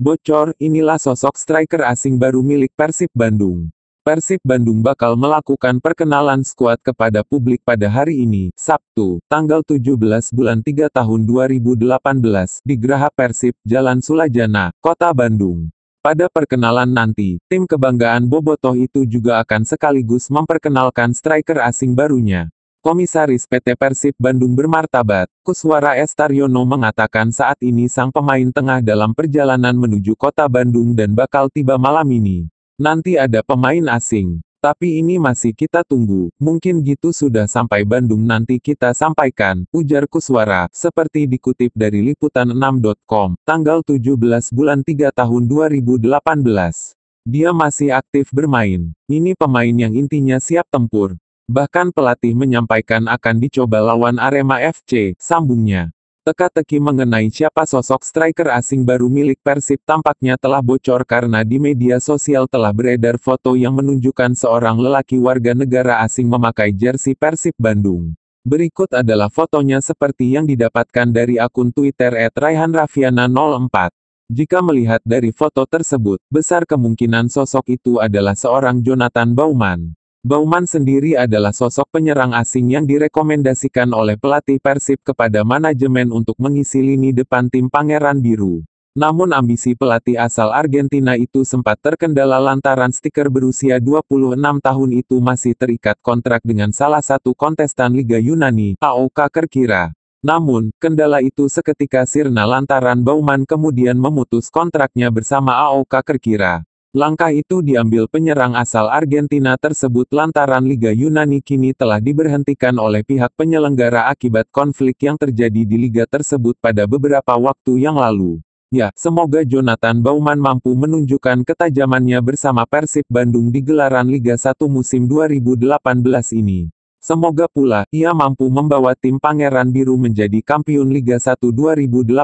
Bocor, inilah sosok striker asing baru milik Persib Bandung. Persib Bandung bakal melakukan perkenalan skuad kepada publik pada hari ini, Sabtu, tanggal 17 bulan 3 tahun 2018, di Geraha Persib, Jalan Sulajana, Kota Bandung. Pada perkenalan nanti, tim kebanggaan Bobotoh itu juga akan sekaligus memperkenalkan striker asing barunya. Komisaris PT Persib Bandung bermartabat, Kuswara Estaryono mengatakan saat ini sang pemain tengah dalam perjalanan menuju kota Bandung dan bakal tiba malam ini. Nanti ada pemain asing. Tapi ini masih kita tunggu, mungkin gitu sudah sampai Bandung nanti kita sampaikan, ujar Kuswara, seperti dikutip dari liputan6.com, tanggal 17 bulan 3 tahun 2018. Dia masih aktif bermain. Ini pemain yang intinya siap tempur. Bahkan pelatih menyampaikan akan dicoba lawan Arema FC, sambungnya. Teka-teki mengenai siapa sosok striker asing baru milik Persib tampaknya telah bocor karena di media sosial telah beredar foto yang menunjukkan seorang lelaki warga negara asing memakai jersey Persib Bandung. Berikut adalah fotonya seperti yang didapatkan dari akun Twitter @raihanrafiana04. Jika melihat dari foto tersebut, besar kemungkinan sosok itu adalah seorang Jonathan Bauman. Bauman sendiri adalah sosok penyerang asing yang direkomendasikan oleh pelatih Persib kepada manajemen untuk mengisi lini depan tim Pangeran Biru. Namun ambisi pelatih asal Argentina itu sempat terkendala lantaran stiker berusia 26 tahun itu masih terikat kontrak dengan salah satu kontestan Liga Yunani, AOK Kerkira. Namun, kendala itu seketika sirna lantaran Bauman kemudian memutus kontraknya bersama AOK Kerkira. Langkah itu diambil penyerang asal Argentina tersebut lantaran Liga Yunani kini telah diberhentikan oleh pihak penyelenggara akibat konflik yang terjadi di liga tersebut pada beberapa waktu yang lalu. Ya, semoga Jonathan Bauman mampu menunjukkan ketajamannya bersama Persib Bandung di gelaran Liga 1 musim 2018 ini. Semoga pula, ia mampu membawa tim Pangeran Biru menjadi kampiun Liga 1 2018.